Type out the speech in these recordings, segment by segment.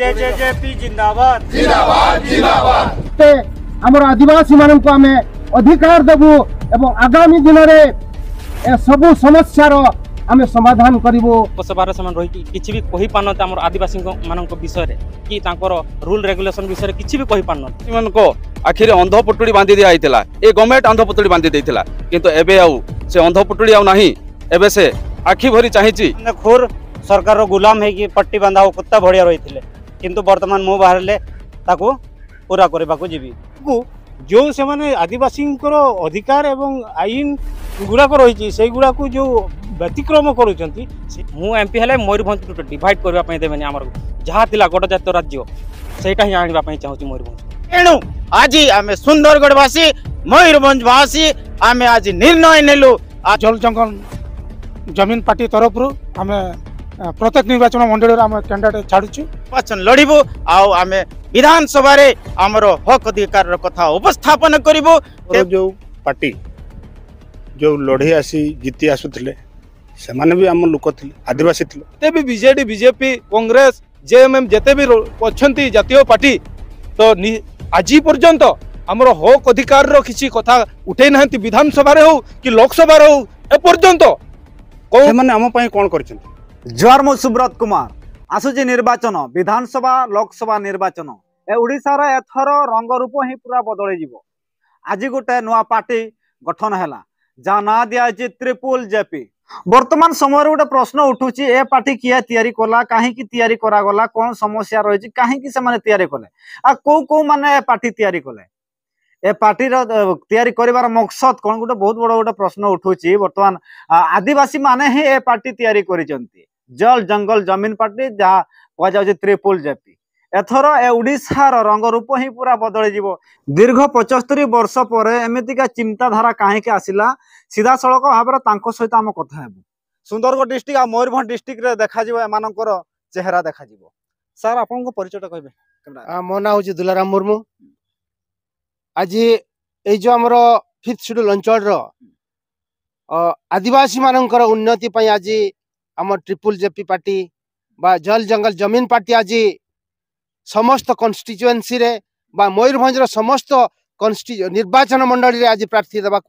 J J J P জিন্দাবাদ জিন্দাবাদ জিন্দাবাদ তে আমার আদিবাসী মানুষ আমি অধিকার দেবু এবং আগামী দিনরে এ সবু সমস্যার আমি সমাধান করিবু লোকসভার সে রহিকি কিছু বি কই পান আমার আদিবাসী মানক বিষয়ে কি তাঁকর রুল রেগুলেশন বিষয়ে কিছু বি কই পান মানক আখিরে অন্ধ পুটুড়ি বাঁধি দিয়া হইতিলা এই গভর্নমেন্ট অন্ধ পুটুড়ি বাঁধি দেইতিলা কিন্তু এবে আউ সে অন্ধ পুটুড়ি আউ নাহি এবে সে আখি ভরি চাহিছি খোর সরকারর গুলাম হইকি পট্টি বাঁধা কুত্তা ভড়িয়া রইতিলে କିନ୍ତୁ ବର୍ତ୍ତମାନ ମୁଁ ବାହାରିଲେ ତାକୁ ପୁରା କରିବାକୁ ଯିବି ଯେଉଁ ସେମାନେ ଆଦିବାସୀଙ୍କର ଅଧିକାର ଏବଂ ଆଇନ ଗୁଡ଼ାକ ରହିଛି ସେଇଗୁଡ଼ାକୁ ଯେଉଁ ବ୍ୟତିକ୍ରମ କରୁଛନ୍ତି ମୁଁ ଏମ୍ପି ହେଲେ ମୟୂରଭଞ୍ଜକୁ ଡିଭାଇଡ଼ କରିବା ପାଇଁ ଦେବେନି ଆମର ଯାହା ଥିଲା ଗଡ଼ଜାତ ରାଜ୍ୟ ସେଇଟା ହିଁ ଆଣିବା ପାଇଁ ଚାହୁଁଛି ମୟୂରଭଞ୍ଜ ଏଣୁ ଆଜି ଆମେ ସୁନ୍ଦରଗଡ଼ବାସୀ ମୟୂରଭଞ୍ଜବାସୀ ଆମେ ଆଜି ନିର୍ଣ୍ଣୟ ନେଲୁ ଜଲ ଜଙ୍ଗଲ ଜମିନ ପାର୍ଟି ତରଫରୁ ଆମେ প্রত্যেক নির্বাচন মন্ডলীর আমি ক্যান্ডিডেট ছাড়ুছু নির্বাচন লড়বু আমি বিধানসভায় আমার হক অধিকার কথা উপস্থাপন করবু যে পার্টি যে লড়াই আসি জিতি আসুলে সেমানে বি আমার লোক লে আদিবাসী লে যেতে বি বিজেডি বিজেপি কংগ্রেস জেএমএম যেতে বি অনেক জাতীয় পার্টি তো আজি পর্যন্ত আমার হক অধিকার কিছু কথা উঠাই না বিধানসভার হোক কি লোকসভার হোক এপর্যন্ত কোন সেমানে আমার পাই কোন করছেন জোহার মু সুব্রত কুমার আসুছি নির্বাচন বিধানসভা লোকসভা নির্বাচন ଏ ଓଡ଼ିଶାର ଏଥର ରଙ୍ଗ ରୂପ ହିଁ ପୁରା ବଦଳିଯିବ ଆଜି ଗୋଟେ ନୂଆ ପାର୍ଟି ଗଠନ ହେଲା ଯାହା ନାଁ ଦିଆଯାଇଛି ତ୍ରିପୁଲ ଜେପି ବର୍ତ୍ତମାନ ସମୟରେ ଗୋଟେ ପ୍ରଶ୍ନ ଉଠୁଛି ଏ ପାର୍ଟି କିଏ ତିଆରି କଲା କାହିଁକି ତିଆରି କରାଗଲା କ'ଣ ସମସ୍ୟା ରହିଛି କାହିଁକି ସେମାନେ ତିଆରି କଲେ ଆଉ କୋଉ କୋଉ ମାନେ ଏ ପାର୍ଟି ତିଆରି କଲେ ଏ ପାର୍ଟିର ତିଆରି କରିବାର ମକସଦ କ'ଣ ଗୋଟେ ବହୁତ ବଡ଼ ଗୋଟେ ପ୍ରଶ୍ନ ଉଠୁଛି ବର୍ତ୍ତମାନ ଆଦିବାସୀ ମାନେ ହିଁ ଏ ପାର୍ଟି ତିଆରି କରିଛନ୍ତି ଜଲ ଜଙ୍ଗଲ ଜମିନ ପାର୍ଟି ଯାହା କୁହାଯାଉଛି ତ୍ରିପୁଲ ଜେପି ଏଥର ଏ ଓଡ଼ିଶାର ରଙ୍ଗରୂପ ହିଁ ପୁରା ବଦଳିଯିବ ଦୀର୍ଘ ପଞ୍ଚସ୍ତରୀ ବର୍ଷ ପରେ ଏମିତିକା ଚିନ୍ତାଧାରା କାହିଁକି ଆସିଲା ସିଧାସଳଖ ଭାବରେ ତାଙ୍କ ସହିତ ଆମ କଥା ହେବୁ ସୁନ୍ଦରଗଡ଼ ଡିଷ୍ଟ୍ରିକ୍ଟ ଆଉ ମୟୂରଭଞ୍ଜ ଡିଷ୍ଟ୍ରିକ୍ଟରେ ଦେଖାଯିବ ଏମାନଙ୍କର ଚେହେରା ଦେଖାଯିବ ସାର୍ ଆପଣଙ୍କ ପରିଚୟଟା କହିବେ ମୋ ନାଁ ହେଉଛି ଦୁଲାରାମ ମୁର୍ମୁ ଆଜି ଏଇ ଯେଉଁ ଆମର ଫିଫ୍ଥ ସେଡ୍ୟୁଲ ଅଞ୍ଚଳର ଆଦିବାସୀମାନଙ୍କର ଉନ୍ନତି ପାଇଁ ଆଜି আমার ট্রিপল জেপি পার্টি বা জল জঙ্গল জমিন পার্টি আজি সমস্ত কনস্টিচুয়েন্সিরে বা ময়ূরভঞ্জর সমস্ত নির্বাচন মন্ডলী আজ প্রার্থী দেওয়া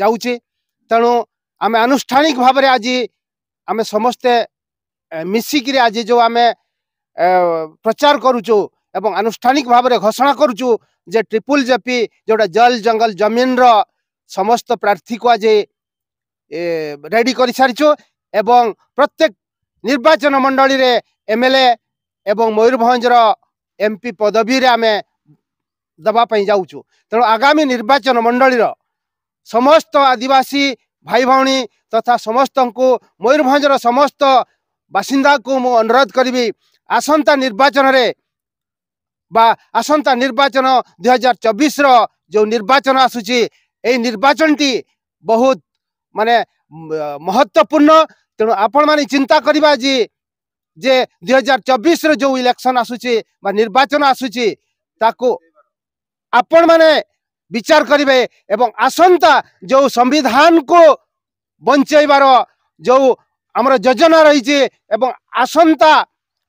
যাচ্ছে তেমন আমি আনুষ্ঠানিক ভাবে আজ আমি সমস্তে মিশিকি আজ যে আমি প্রচার করুছু এবং আনুষ্ঠানিক ভাবে ঘোষণা করুছু যে ট্রিপল জেপি যেটা জল জঙ্গল জমিন সমস্ত প্রার্থী আজি রেডি করে সারিছু ଏବଂ ପ୍ରତ୍ୟେକ ନିର୍ବାଚନ ମଣ୍ଡଳୀରେ ଏମ୍ ଏଲ୍ ଏ ଏବଂ ମୟୂରଭଞ୍ଜର ଏମ୍ ପି ପଦବୀରେ ଆମେ ଦେବା ପାଇଁ ଯାଉଛୁ ତେଣୁ ଆଗାମୀ ନିର୍ବାଚନ ମଣ୍ଡଳୀର ସମସ୍ତ ଆଦିବାସୀ ଭାଇ ଭଉଣୀ ତଥା ସମସ୍ତଙ୍କୁ ମୟୂରଭଞ୍ଜର ସମସ୍ତ ବାସିନ୍ଦାଙ୍କୁ ମୁଁ ଅନୁରୋଧ କରିବି ଆସନ୍ତା ନିର୍ବାଚନରେ ବା ଆସନ୍ତା ନିର୍ବାଚନ ଦୁଇ ହଜାର ଚବିଶର ଯେଉଁ ନିର୍ବାଚନ ଆସୁଛି ଏଇ ନିର୍ବାଚନଟି ବହୁତ ମାନେ ମହତ୍ତ୍ୱପୂର୍ଣ୍ଣ ତେଣୁ ଆପଣମାନେ ଚିନ୍ତା କରିବା ଯେ ଯେ ଦୁଇ ହଜାର ଚବିଶରେ ଯେଉଁ ଇଲେକ୍ସନ୍ ଆସୁଛି ବା ନିର୍ବାଚନ ଆସୁଛି ତାକୁ ଆପଣମାନେ ବିଚାର କରିବେ ଏବଂ ଆସନ୍ତା ଯେଉଁ ସମ୍ବିଧାନକୁ ବଞ୍ଚେଇବାର ଯେଉଁ ଆମର ଯୋଜନା ରହିଛି ଏବଂ ଆସନ୍ତା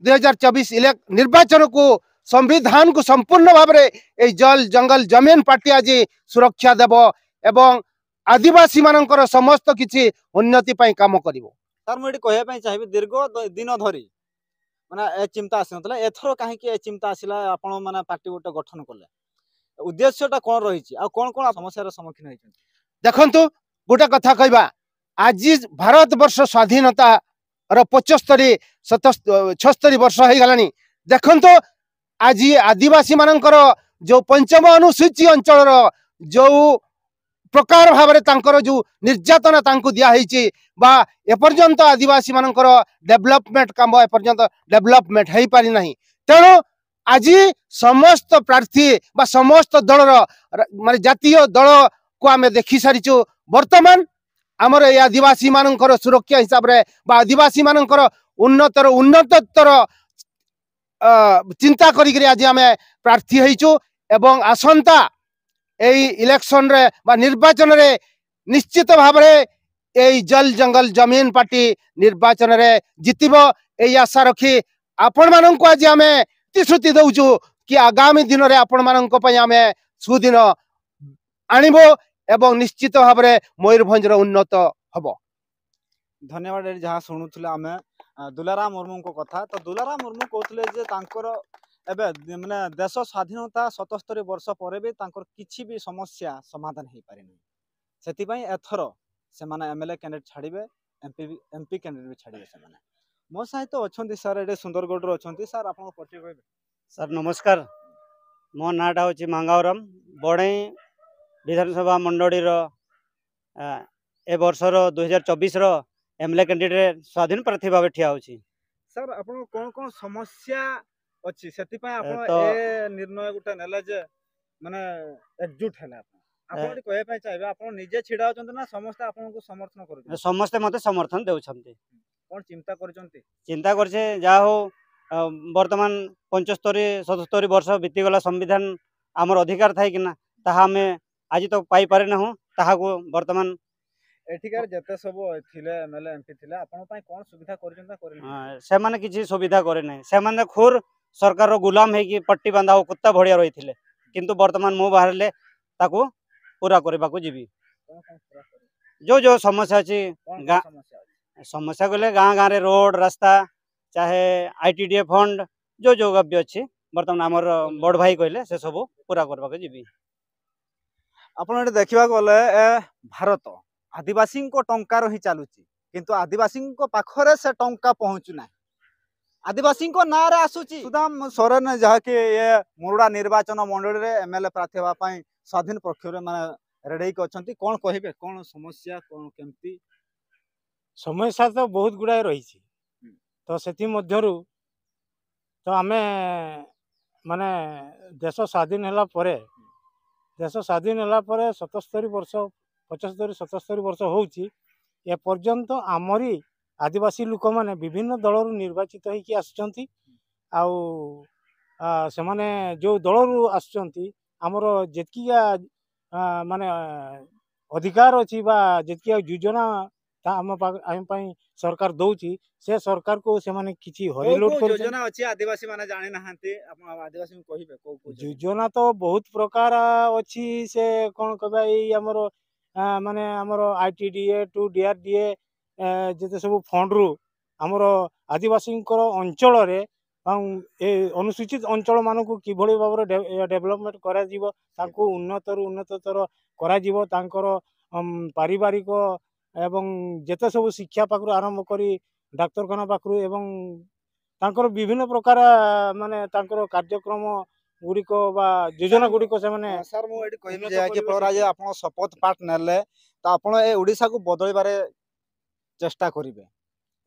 ଦୁଇ ହଜାର ଚବିଶ ଇଲେକ୍ ନିର୍ବାଚନକୁ ସମ୍ବିଧାନକୁ ସମ୍ପୂର୍ଣ୍ଣ ଭାବରେ ଏଇ ଜଲ ଜଙ୍ଗଲ ଜମିନ ପାର୍ଟି ଆଜି ସୁରକ୍ଷା ଦେବ ଏବଂ ଆଦିବାସୀମାନଙ୍କର ସମସ୍ତ କିଛି ଉନ୍ନତି ପାଇଁ କାମ କରିବ ସାର୍ ମୁଁ ଏଠି କହିବା ପାଇଁ ଚାହିଁବି ଦୀର୍ଘ ଦିନ ଧରି ମାନେ ଏ ଚିନ୍ତା ଆସିନଥିଲା ଏଥର କାହିଁକି ଏ ଚିନ୍ତା ଆସିଲା ଆପଣ ମାନେ ପାର୍ଟି ଗୋଟେ ଗଠନ କଲେ ଉଦ୍ଦେଶ୍ୟଟା କ'ଣ ରହିଛି ଆଉ କ'ଣ କ'ଣ ସମସ୍ୟାର ସମ୍ମୁଖୀନ ହେଇଛନ୍ତି ଦେଖନ୍ତୁ ଗୋଟେ କଥା କହିବା ଆଜି ଭାରତବର୍ଷ ସ୍ୱାଧୀନତାର ପଞ୍ଚସ୍ତରୀ ସତ ଛସ୍ତରୀ ବର୍ଷ ହେଇଗଲାଣି ଦେଖନ୍ତୁ ଆଜି ଆଦିବାସୀମାନଙ୍କର ଯେଉଁ ପଞ୍ଚମ ଅନୁସୂଚୀ ଅଞ୍ଚଳର ଯେଉଁ প্রকার ভাবে তাঁর যে নির্যাতনা তাঁকু দিয়া হয়েছে বা এপর্যন্ত আদিবাসী মানকর ডেভেলপমেন্ট কাম এপর্যন্ত ডেভেলপমেন্ট হয়ে পারি না তেমন আজ সমস্ত প্রার্থী বা সমস্ত দলর মানে জাতীয় দল কু আমি দেখি সারিছু বর্তমান আমার এই আদিবাসী মানকর সুরক্ষা হিসাবে বা আদিবাসী মানকর উন্নতর উন্নততর চিন্তা করি আজ আমি প্রার্থী হয়েছু এবং আসন্তা এই ଇଲେକ୍ସନରେ ବା ନିର୍ବାଚନରେ ନିଶ୍ଚିତ ଭାବରେ এই ଜଲ ଜଙ୍ଗଲ ଜମିନ ପାର୍ଟି ନିର୍ବାଚନରେ ଜିତିବ ଏଇ ଆଶା ରଖି ଆପଣମାନଙ୍କୁ ଆଜି ଆମେ ପ୍ରତିଶ୍ରୁତି ଦେଉଛୁ କି ଆଗାମୀ ଦିନରେ ଆପଣମାନଙ୍କ ପାଇଁ ଆମେ ସୁଦିନ ଆଣିବୁ ଏବଂ ନିଶ୍ଚିତ ଭାବରେ ମୟୂରଭଞ୍ଜର ଉନ୍ନତ ହେବ ଧନ୍ୟବାଦ ଯାହା ଶୁଣୁଥିଲେ ଆମେ ଦୁଲାରାମ ମୁର୍ମୁଙ୍କ କଥା ତ ଦୁଲାରାମ ମୁର୍ମୁ କହୁଥିଲେ ଯେ ତାଙ୍କର ଏବେ ମାନେ ଦେଶ ସ୍ୱାଧୀନତା ସତସ୍ତରୀ ବର୍ଷ ପରେ ବି ତାଙ୍କର କିଛି ବି ସମସ୍ୟା ସମାଧାନ ହେଇପାରିନି ସେଥିପାଇଁ ଏଥର ସେମାନେ ଏମ୍ ଏଲ୍ ଏ କ୍ୟାଣ୍ଡିଡେଟ୍ ଛାଡ଼ିବେ ଏମ୍ପି ଏମ୍ପି କ୍ୟାଣ୍ଡିଡେଟ୍ ବି ଛାଡ଼ିବେ ସେମାନେ ମୋ ସହିତ ଅଛନ୍ତି ସାର୍ ଏଠି ସୁନ୍ଦରଗଡ଼ରୁ ଅଛନ୍ତି ସାର୍ ଆପଣଙ୍କ ପରିଚୟ କହିବେ ସାର୍ ନମସ୍କାର ମୋ ନାଁଟା ହେଉଛି ମାଙ୍ଗାଓରାମ ବଣେଇ ବିଧାନସଭା ମଣ୍ଡଳୀର ଏ ବର୍ଷର ଦୁଇହଜାର ଚବିଶର ଏମ୍ ଏଲ୍ ଏ କ୍ୟାଣ୍ଡିଡେଟ୍ ସ୍ୱାଧୀନ ପ୍ରାର୍ଥୀ ଭାବେ ଠିଆ ହେଉଛି ସାର୍ ଆପଣଙ୍କ କ'ଣ କ'ଣ ସମସ୍ୟା ଅଛି ସେଥିପାଇଁ ଆପଣ ଏ ନିର୍ଣ୍ଣୟ ଗୋଟେ ନେଲେ ଯେ ମାନେ ଏକଜୁଟ ହେଲେ ଆପଣ ଆପଣ କହିବା ପାଇଁ ଚାହିଁବେ ଆପଣ ନିଜେ ଛିଡ଼ା ଅଛନ୍ତି ନା ସମସ୍ତେ ଆପଣଙ୍କୁ ସମର୍ଥନ କରୁଛନ୍ତି ସମସ୍ତେ ମୋତେ ସମର୍ଥନ ଦେଉଛନ୍ତି କ'ଣ ଚିନ୍ତା କରିଛନ୍ତି ଚିନ୍ତା କରିଛେ ଯାହା ହଉ ବର୍ତ୍ତମାନ ପଞ୍ଚସ୍ତରୀ ସତସ୍ତରୀ ବର୍ଷ ବିତିଗଲା ସମ୍ବିଧାନ ଆମର ଅଧିକାର ଥାଇକିନା ତାହା ଆମେ ଆଜି ତ ପାଇପାରି ନାହୁଁ ତାହାକୁ ବର୍ତ୍ତମାନ ଏଠିକାର ଯେତେ ସବୁ ଥିଲେ M L A M P ଥିଲେ ଆପଣଙ୍କ ପାଇଁ କ'ଣ ସୁବିଧା କରିଛନ୍ତି ସେମାନେ କିଛି ସୁବିଧା କରିନାହିଁ ସେମାନେ ଖୁର ସରକାରର ଗୁଲାମ ହେଇକି ପଟ୍ଟି ବାନ୍ଧା ଓ କୁତ୍ତା ଭଳିଆ ରହିଥିଲେ କିନ୍ତୁ ବର୍ତ୍ତମାନ ମୁଁ ବାହାରିଲେ ତାକୁ ପୁରା କରିବାକୁ ଯିବି ଯେଉଁ ଯେଉଁ ସମସ୍ୟା ଅଛି ଗାଁ ସମସ୍ୟା କହିଲେ ଗାଁ ଗାଁରେ ରୋଡ଼ ରାସ୍ତା ଚାହେ I T D A fund ଯେଉଁ ଯେଉଁ ଗବ୍ୟ ଅଛି ବର୍ତ୍ତମାନ ଆମର ବଡ଼ ଭାଇ କହିଲେ ସେସବୁ ପୁରା କରିବାକୁ ଯିବି ଆପଣ ଏଠି ଦେଖିବାକୁ ଗଲେ ଭାରତ ଆଦିବାସୀଙ୍କ ଟଙ୍କାର ହିଁ ଚାଲୁଛି କିନ୍ତୁ ଆଦିବାସୀଙ୍କ ପାଖରେ ସେ ଟଙ୍କା ପହଞ୍ଚୁ ନାହିଁ ଆଦିବାସୀ ନାଁରେ ଆସୁଛି ସୁଦାମ ସୋରେନ ଯାହାକି ଇଏ ମୁରୁଡା ନିର୍ବାଚନ ମଣ୍ଡଳୀରେ ଏମ ଏଲ ଏ ପ୍ରାର୍ଥୀ ହେବା ପାଇଁ ସ୍ୱାଧୀନ ପକ୍ଷରୁ ମାନେ ରେଡ଼ିକି ଅଛନ୍ତି କଣ କହିବେ କଣ ସମସ୍ୟା କଣ କେମିତି ସମସ୍ୟା ତ ବହୁତ ଗୁଡ଼ାଏ ରହିଛି ତ ସେଥିମଧ୍ୟରୁ ତ ଆମେ ମାନେ ଦେଶ ସ୍ୱାଧୀନ ହେଲା ପରେ ଦେଶ ସ୍ୱାଧୀନ ହେଲା ପରେ ସତସ୍ତରୀ ବର୍ଷ ପଞ୍ଚସ୍ତରୀ ସତସ୍ତରୀ ବର୍ଷ ହେଉଛି ଏପର୍ଯ୍ୟନ୍ତ ଆମରି आदिवासी लोक मैंने विभिन्न दल रू निर्वाचित हो आने जो दल रु आसमर जितकी मान अधिकार अच्छी जितकी योजना सरकार दौची से सरकार को सेमाने योजना तो बहुत प्रकार अच्छी से कौन कह मान आम I T D A to D D A ଯେତେ ସବୁ ଫଣ୍ଡରୁ ଆମର ଆଦିବାସୀଙ୍କର ଅଞ୍ଚଳରେ ଏ ଅନୁସୂଚିତ ଅଞ୍ଚଳମାନଙ୍କୁ କିଭଳି ଭାବରେ ଡେଭଲପମେଣ୍ଟ କରାଯିବ ତାଙ୍କୁ ଉନ୍ନତରୁ ଉନ୍ନତତର କରାଯିବ ତାଙ୍କର ପାରିବାରିକ ଏବଂ ଯେତେ ସବୁ ଶିକ୍ଷା ପାଖରୁ ଆରମ୍ଭ କରି ଡାକ୍ତରଖାନା ପାଖରୁ ଏବଂ ତାଙ୍କର ବିଭିନ୍ନ ପ୍ରକାର ମାନେ ତାଙ୍କର କାର୍ଯ୍ୟକ୍ରମ ଗୁଡ଼ିକ ବା ଯୋଜନା ଗୁଡ଼ିକ ସେମାନେ ସାର୍ ମୁଁ ଏଠି କହିବି ଯାହାକି ଫଳରେ ଆପଣ ଶପଥ ପାଠ ନେଲେ ତ ଆପଣ ଏ ଓଡ଼ିଶାକୁ ବଦଳିବାରେ চেষ্টা করবে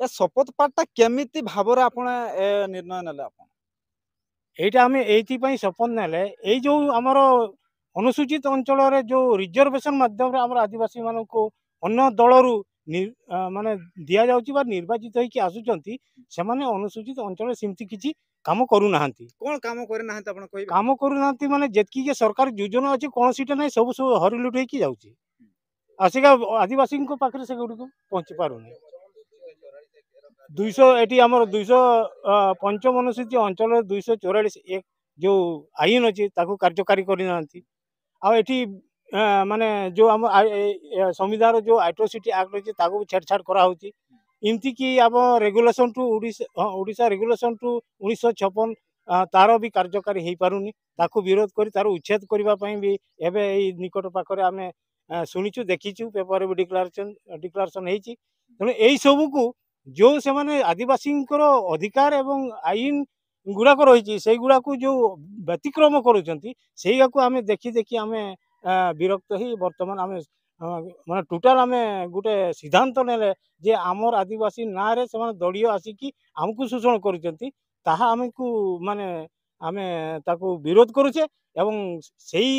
ଏ ଶପଥ ପାଠଟା କେମିତି ଭାବରେ ଆପଣ ଏ ନିର୍ଣ୍ଣୟ ନେଲେ ଆପଣ ଏଇଟା ଆମେ ଏଇଥିପାଇଁ ଶପଥ ନେଲେ ଏଇ ଯେଉଁ ଆମର ଅନୁସୂଚିତ ଅଞ୍ଚଳରେ ଯେଉଁ ରିଜର୍ଭେସନ୍ ମାଧ୍ୟମରେ ଆମର ଆଦିବାସୀମାନଙ୍କୁ ଅନ୍ୟ ଦଳରୁ ମାନେ ଦିଆଯାଉଛି ବା ନିର୍ବାଚିତ ହେଇକି ଆସୁଛନ୍ତି ସେମାନେ ଅନୁସୂଚିତ ଅଞ୍ଚଳରେ ସେମିତି କିଛି କାମ କରୁନାହାନ୍ତି କ'ଣ କାମ କରିନାହାନ୍ତି ଆପଣ କହିବେ କାମ କରୁନାହାନ୍ତି ମାନେ ଯେତିକି ଯେ ସରକାର ଯୋଜନା ଅଛି କୌଣସିଟା ନାହିଁ ସବୁ ସବୁ ହରିଲୁଟ ହେଇକି ଯାଉଛି ଆସିକା ଆଦିବାସୀଙ୍କ ପାଖରେ ସେଗୁଡ଼ିକୁ ପହଞ୍ଚି ପାରୁନି ଦୁଇଶହ ଏଠି ଆମର ଦୁଇଶହ ପଞ୍ଚମନସୂଚୀ ଅଞ୍ଚଳରେ ଦୁଇଶହ ଚଉରାଳିଶ ଏକ ଯେଉଁ ଆଇନ ଅଛି ତାକୁ କାର୍ଯ୍ୟକାରୀ କରିନାହାନ୍ତି ଆଉ ଏଠି ମାନେ ଯେଉଁ ଆମ ସମ୍ବିଧାନର ଯେଉଁ ଆଟ୍ରୋସିଟି ଆକ୍ଟ ଅଛି ତାକୁ ଛେଡ଼ଛାଡ଼ କରାହେଉଛି ଏମିତିକି ଆମ regulation two Odisha Odisha regulation two ଉଣେଇଶହ ଛପନ ତାର ବି କାର୍ଯ୍ୟକାରୀ ହେଇପାରୁନି ତାକୁ ବିରୋଧ କରି ତାର ଉଚ୍ଛେଦ କରିବା ପାଇଁ ବି ଏବେ ଏଇ ନିକଟ ପାଖରେ ଆମେ শুনিছু দেখিছু পেপর বি ডিক্লারেসন ডিক্লারেসন হয়েছি তেমন এইসবুকু যে সে আদিবাসীঙ্কর অধিকার এবং আইন গুড়াক রয়েছে সেইগুড়াকু যে ব্যতিক্রম করছেন সেইগুলো আমি দেখি দেখি আমি বিরক্ত হয়ে বর্তমান আমি মানে টোটাল আমি গোটে সিদ্ধান্ত নেলে যে আমার আদিবাসী নাঁরে সে দলীয় আসিকি আমি শোষণ করছেন তাহা আমি মানে আমি তাকে বিরোধ করুছে এবং সেই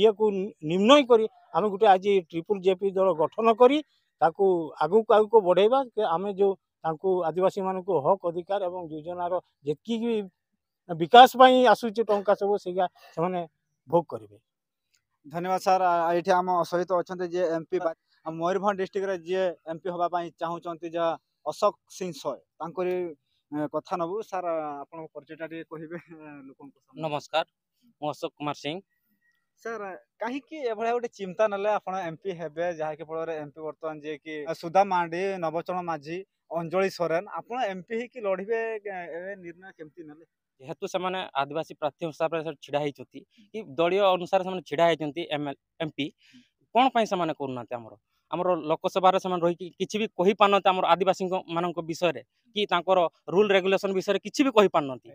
ইয়েକୁ ନିର୍ଣ୍ଣୟ କରି ଆମେ ଗୋଟେ ଆଜି ଟ୍ରିପୁଲ ଜେପି ଦଳ ଗଠନ କରି ତାକୁ ଆଗକୁ ଆଗକୁ ବଢ଼େଇବା ଆମେ ଯେଉଁ ତାଙ୍କୁ ଆଦିବାସୀମାନଙ୍କୁ ହକ୍ ଅଧିକାର ଏବଂ ଯୋଜନାର ଯେତିକି ବିକାଶ ପାଇଁ ଆସୁଛି ଟଙ୍କା ସବୁ ସେଇଟା ସେମାନେ ଭୋଗ କରିବେ ଧନ୍ୟବାଦ ସାର୍ ଏଇଠି ଆମ ସହିତ ଅଛନ୍ତି ଯିଏ ଏମ୍ପି ମୟୂରଭଞ୍ଜ ଡିଷ୍ଟ୍ରିକ୍ଟରେ ଯିଏ ଏମ୍ପି ହେବା ପାଇଁ ଚାହୁଁଛନ୍ତି ଯାହା ଅଶୋକ ସିଂ ସଏ ତାଙ୍କରି କଥା ନେବୁ ସାର୍ ଆପଣଙ୍କ ପରିଚୟଟା ଟିକେ କହିବେ ଲୋକଙ୍କୁ ନମସ୍କାର ମୁଁ ଅଶୋକ କୁମାର ସିଂ ସାର୍ କାହିଁକି ଏଭଳିଆ ଗୋଟେ ଚିନ୍ତା ନେଲେ ଆପଣ ଏମ୍ପି ହେବେ ଯାହାକି ଫଳରେ ଏମ୍ପି ବର୍ତ୍ତମାନ ଯିଏକି ସୁଧା ମାଣ୍ଡି ନବଚରଣ ମାଝୀ ଅଞ୍ଜଳି ସୋରେନ ଆପଣ ଏମ୍ପି ହେଇକି ଲଢ଼ିବେ ଏ ନିର୍ଣ୍ଣୟ କେମିତି ନେଲେ ଯେହେତୁ ସେମାନେ ଆଦିବାସୀ ପ୍ରାର୍ଥୀ ହିସାବରେ ଛିଡ଼ା ହେଇଛନ୍ତି କି ଦଳୀୟ ଅନୁସାରେ ସେମାନେ ଛିଡ଼ା ହେଇଛନ୍ତି ଏମ୍ପି କ'ଣ ପାଇଁ ସେମାନେ କରୁନାହାନ୍ତି ଆମର ଆମର ଲୋକସଭାରେ ସେମାନେ ରହିକି କିଛି ବି କହିପାରୁନାହାନ୍ତି ଆମର ଆଦିବାସୀଙ୍କ ମାନଙ୍କ ବିଷୟରେ କି ତାଙ୍କର ରୁଲ୍ ରେଗୁଲେସନ୍ ବିଷୟରେ କିଛି ବି କହିପାରୁନାହାନ୍ତି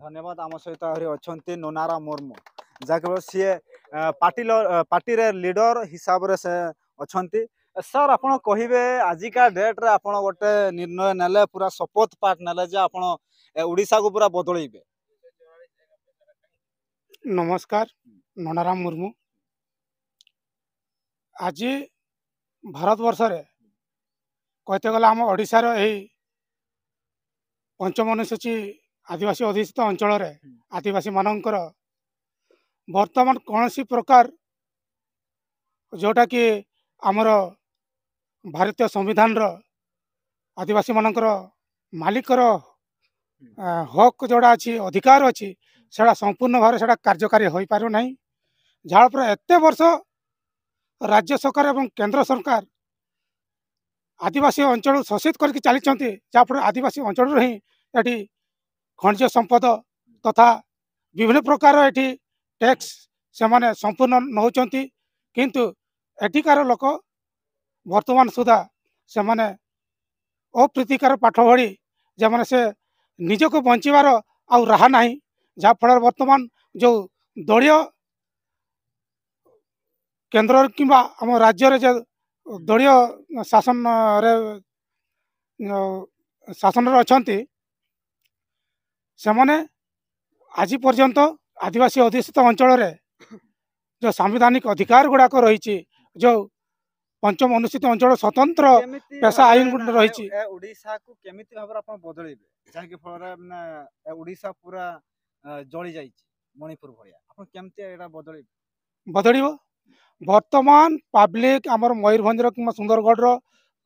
ଧନ୍ୟବାଦ ଆମ ସହିତ ଆହୁରି ଅଛନ୍ତି ନୋନାରା ମୁର୍ମୁ ଯାହାକି ସିଏ ପାର୍ଟିର ପାର୍ଟିରେ ଲିଡର ହିସାବରେ ସେ ଅଛନ୍ତି ସାର୍ ଆପଣ କହିବେ ଆଜିକା ଡେଟ୍ରେ ଆପଣ ଗୋଟେ ନିର୍ଣ୍ଣୟ ନେଲେ ପୁରା ଶପଥ ପାଠ ନେଲେ ଯେ ଆପଣ ଓଡ଼ିଶାକୁ ପୁରା ବଦଳେଇବେ ନମସ୍କାର ନନାରାମ ମୁର୍ମୁ ଆଜି ଭାରତବର୍ଷରେ କହିତେ ଗଲେ ଆମ ଓଡ଼ିଶାର ଏହି ପଞ୍ଚମନୁସୂଚୀ ଆଦିବାସୀ ଅଧିଷ୍ଠିତ ଅଞ୍ଚଳରେ ଆଦିବାସୀମାନଙ୍କର ବର୍ତ୍ତମାନ କୌଣସି ପ୍ରକାର ଯେଉଁଟାକି ଆମର ଭାରତୀୟ ସମ୍ବିଧାନର ଆଦିବାସୀମାନଙ୍କର ମାଲିକର ହକ୍ ଯେଉଁଟା ଅଛି ଅଧିକାର ଅଛି ସେଟା ସମ୍ପୂର୍ଣ୍ଣ ଭାବରେ ସେଟା କାର୍ଯ୍ୟକାରୀ ହୋଇପାରୁନାହିଁ ଯାହାଫଳରେ ଏତେ ବର୍ଷ ରାଜ୍ୟ ସରକାର ଏବଂ କେନ୍ଦ୍ର ସରକାର ଆଦିବାସୀ ଅଞ୍ଚଳ ଶୋଷିତ କରିକି ଚାଲିଛନ୍ତି ଯାହାଫଳରେ ଆଦିବାସୀ ଅଞ୍ଚଳରୁ ହିଁ ଏଠି ଖଣିଜ ସମ୍ପଦ ତଥା ବିଭିନ୍ନ ପ୍ରକାର ଏଠି ଟ୍ୟାକ୍ସ ସେମାନେ ସମ୍ପୂର୍ଣ୍ଣ ନେଉଛନ୍ତି କିନ୍ତୁ ଏଠିକାର ଲୋକ ବର୍ତ୍ତମାନ ସୁଦ୍ଧା ସେମାନେ ଅପ୍ରୀତିକାର ପାଠ ଭଳି ଯେମାନେ ସେ ନିଜକୁ ବଞ୍ଚିବାର ଆଉ ରାହା ନାହିଁ ଯାହାଫଳରେ ବର୍ତ୍ତମାନ ଯେଉଁ ଦଳୀୟ କେନ୍ଦ୍ରରେ କିମ୍ବା ଆମ ରାଜ୍ୟରେ ଯେ ଦଳୀୟ ଶାସନରେ ଶାସନରେ ଅଛନ୍ତି ସେମାନେ ଆଜି ପର୍ଯ୍ୟନ୍ତ ଆଦିବାସୀ ଅଧ୍ୟୁଷିତ ଅଞ୍ଚଳରେ ଯେଉଁ ସାମ୍ବିଧାନିକ ଅଧିକାର ଗୁଡ଼ାକ ରହିଛି ଯେଉଁ ପଞ୍ଚମ ଅନୁସୂଚିତ ଅଞ୍ଚଳ ସ୍ୱତନ୍ତ୍ର ପେଶା ଆଇନ ଗୋଟେ ରହିଛି ଓଡ଼ିଶାକୁ କେମିତି ଭାବରେ ଆପଣ ବଦଳେଇବେ ଯାହାକି ଫଳରେ ମାନେ ଓଡ଼ିଶା ପୁରା ଜଳି ଯାଇଛି ମଣିପୁର ଭଳିଆ ଆପଣ କେମିତି ଏଇଟା ବଦଳେଇବେ ବଦଳିବ ବର୍ତ୍ତମାନ ପାବ୍ଲିକ ଆମର ମୟୂରଭଞ୍ଜର କିମ୍ବା ସୁନ୍ଦରଗଡ଼ର